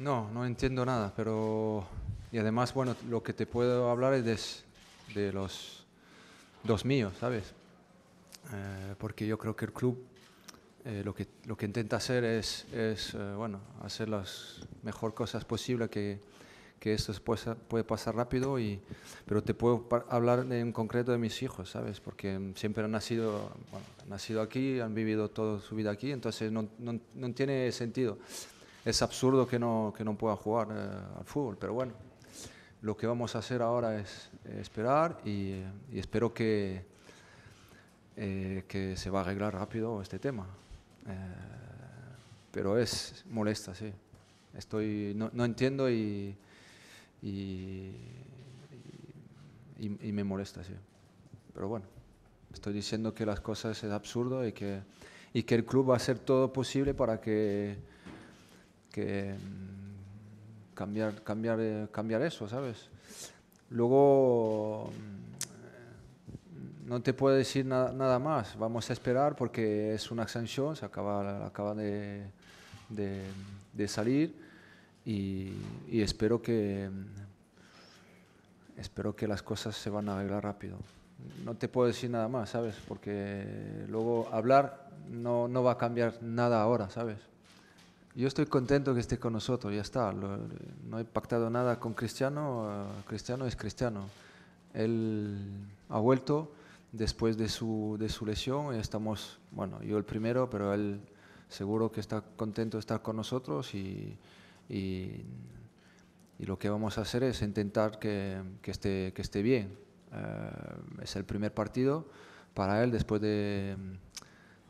No, no entiendo nada, pero... Y además, bueno, lo que te puedo hablar es de, los dos míos, ¿sabes? Eh, porque yo creo que el club eh, lo, que, lo que intenta hacer es, es eh, bueno, hacer las mejor cosas posibles, que, esto puede, puede pasar rápido, y, pero te puedo hablar en concreto de mis hijos, ¿sabes? Porque siempre han nacido, nacido aquí, han vivido toda su vida aquí, entonces no, no, no tiene sentido es absurdo que no, no pueda jugar eh, al fútbol, pero bueno, lo que vamos a hacer ahora es eh, esperar y, espero que, eh, que se va a arreglar rápido este tema. pero es molesta, sí. Estoy, no, entiendo y, y, me molesta, sí. Pero bueno, estoy diciendo que las cosas es absurdo y que, y que el club va a hacer todo posible para que que mm, cambiar, cambiar, eh, cambiar eso, ¿sabes? Luego mm, no te puedo decir nada más, vamos a esperar porque es una sanción, se acaba, acaba de, salir y, y, espero que mm, espero que las cosas se van a arreglar rápido. No te puedo decir nada más, ¿sabes? Porque luego hablar no, no va a cambiar nada ahora, ¿sabes? Yo estoy contento que esté con nosotros, ya está. no he pactado nada con Cristiano. Eh, Cristiano es Cristiano. Él ha vuelto después de su, de su lesión y estamos, bueno, yo el primero, pero él seguro que está contento de estar con nosotros y, lo que vamos a hacer es intentar que, que esté, que esté bien. Eh, es el primer partido para él después de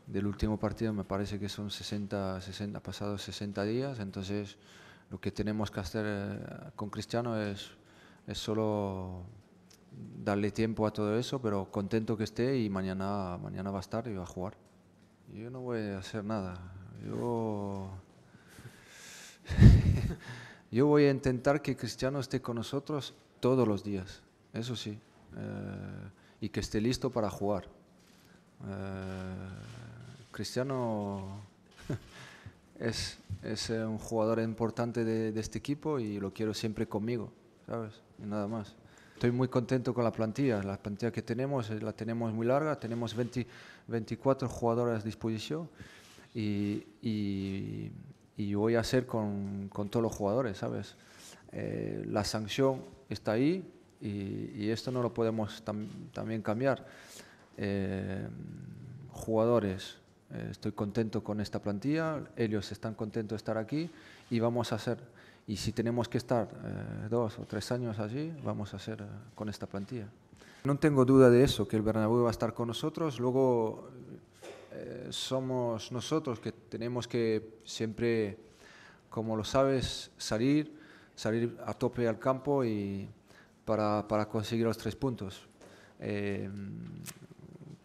del último partido me parece que son 60, 60 pasados 60 días, entonces lo que tenemos que hacer eh, con Cristiano es, es solo darle tiempo a todo eso, pero contento que esté y mañana, mañana va a estar y va a jugar. Yo no voy a hacer nada. Yo, yo voy a intentar que Cristiano esté con nosotros todos los días, eso sí, eh, y que esté listo para jugar. Eh, Cristiano es, eh, un jugador importante de, este equipo y lo quiero siempre conmigo, ¿sabes? nada más. Estoy muy contento con la plantilla. La plantilla que tenemos eh, la tenemos muy larga, tenemos 20, 24 jugadores a disposición y, voy a hacer con, todos los jugadores, ¿sabes? Eh, la sanción está ahí y, esto no lo podemos también cambiar. jugadores, eh, estoy contento con esta plantilla, ellos están contentos de estar aquí y vamos a hacer, y si tenemos que estar eh, dos o tres años allí, vamos a hacer eh, con esta plantilla. No tengo duda de eso, que el Bernabéu va a estar con nosotros, luego somos nosotros que tenemos que siempre, como lo sabes, salir, salir a tope al campo y para, para conseguir los tres puntos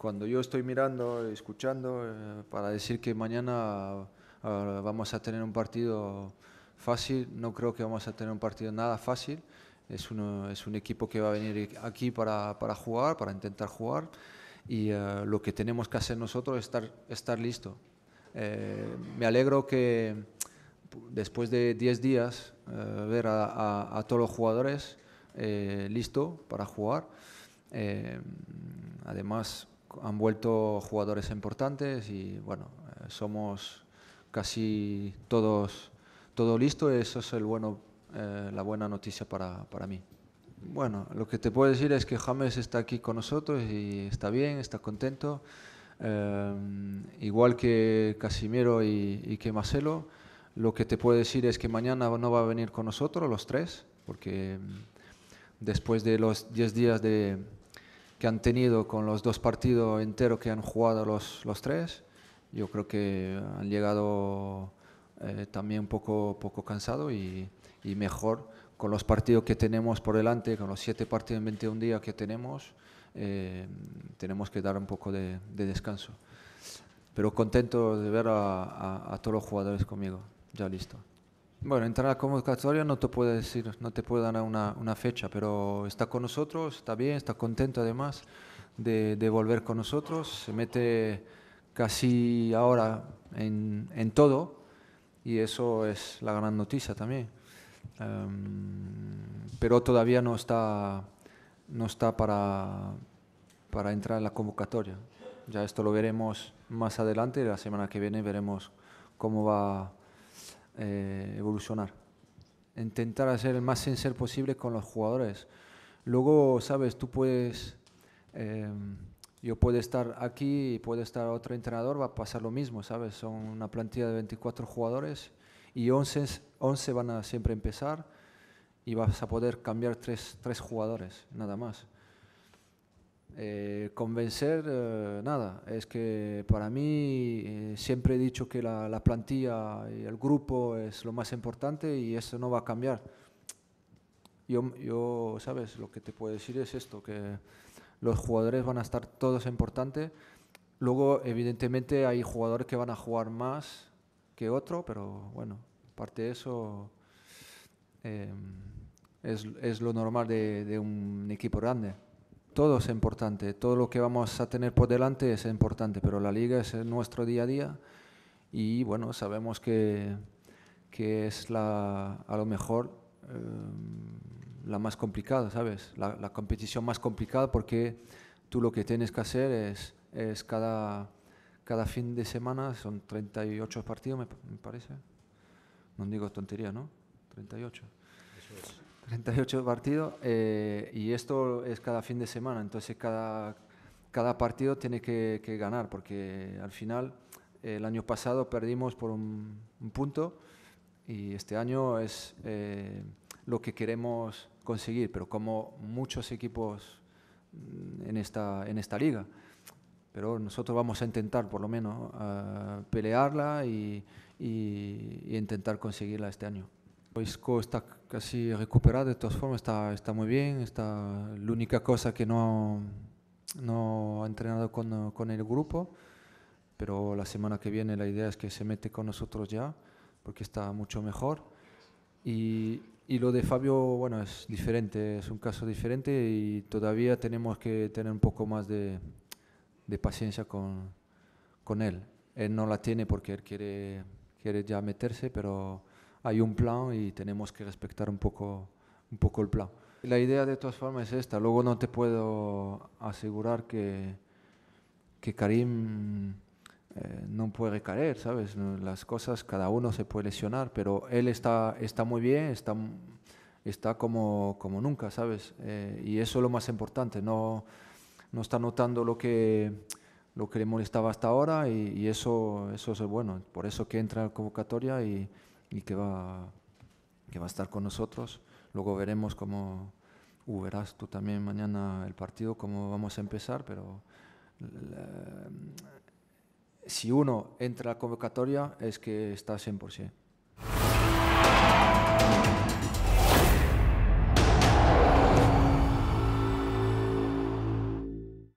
cuando yo estoy mirando, escuchando, eh, para decir que mañana ah, vamos a tener un partido fácil, no creo que vamos a tener un partido nada fácil. Es, es un equipo que va a venir aquí para, jugar, para intentar jugar, y eh, lo que tenemos que hacer nosotros es estar, estar listo. Eh, me alegro que después de 10 días ver a, a, todos los jugadores listos para jugar. además, han vuelto jugadores importantes y bueno, eh, somos casi todos todo listo, eso es el bueno, eh, la buena noticia para, para, mí. Bueno, lo que te puedo decir es que James está aquí con nosotros y está bien, está contento, eh, igual que Casimiro y, y, que Marcelo. Lo que te puedo decir es que mañana no va a venir con nosotros los tres, porque mm, después de los 10 días de, que han tenido con los dos partidos enteros que han jugado los, tres, yo creo que han llegado eh, también un poco, poco cansados y, mejor con los partidos que tenemos por delante, con los siete partidos en 21 días que tenemos, eh, tenemos que dar un poco de, descanso. Pero contento de ver a todos los jugadores conmigo, ya listo. Bueno, entrar a la convocatoria no te puedo decir, no te puedo dar una, fecha, pero está con nosotros, está bien, está contento además de, volver con nosotros, se mete casi ahora en, todo y eso es la gran noticia también. Em, pero todavía no está, no está para, para entrar en la convocatoria. Ya esto lo veremos más adelante, la semana que viene veremos cómo va eh, evolucionar, intentar hacer el más sincero posible con los jugadores. Luego, sabes, tú puedes, em, yo puedo estar aquí y puede estar otro entrenador, va a pasar lo mismo, sabes, son una plantilla de 24 jugadores y 11, 11 van a siempre empezar y vas a poder cambiar tres, tres jugadores, nada más. Eh, convencer, eh, nada, es que para mí eh, siempre he dicho que la, plantilla y el grupo es lo más importante y eso no va a cambiar. Yo, ¿sabes? Lo que te puedo decir es esto, que los jugadores van a estar todos importantes. Luego, evidentemente, hay jugadores que van a jugar más que otro, pero bueno, aparte de eso, es, lo normal de un equipo grande todo es importante, todo lo que vamos a tener por delante es importante, pero la liga es nuestro día a día y bueno, sabemos que, que es la, a lo mejor em, la más complicada, ¿sabes? La, competición más complicada porque tú lo que tienes que hacer es, es cada, cada fin de semana, son 38 partidos me, parece, no digo tontería, ¿no? 38. Eso es. 38 partidos eh, y esto es cada fin de semana, entonces cada, cada partido tiene que, ganar porque al final el año pasado perdimos por un, punto y este año es eh, lo que queremos conseguir, pero como muchos equipos en esta, en esta liga. Pero nosotros vamos a intentar por lo menos pelearla y, y, intentar conseguirla este año. pues Costa casi recuperado, de todas formas está, muy bien, está la única cosa que no, no ha entrenado con, el grupo, pero la semana que viene la idea es que se mete con nosotros ya, porque está mucho mejor. Y, lo de Fabio, bueno, es diferente, es un caso diferente y todavía tenemos que tener un poco más de, paciencia con, con él. Él no la tiene porque él quiere, quiere ya meterse, pero hay un plan y tenemos que respetar un poco, un poco el plan. La idea de todas formas es esta, luego no te puedo asegurar que, que Karim eh, no puede caer, ¿sabes? Las cosas, cada uno se puede lesionar, pero él está, está muy bien, está, está como, como nunca, ¿sabes? Eh, y eso es lo más importante, no, no está notando lo que lo que le molestaba hasta ahora y, eso, eso es bueno. Por eso que entra en la convocatoria y, y que va, va a estar con nosotros. Luego veremos cómo, verás tú también mañana el partido, cómo vamos a empezar, pero si uno entra a la convocatoria es que está 100%.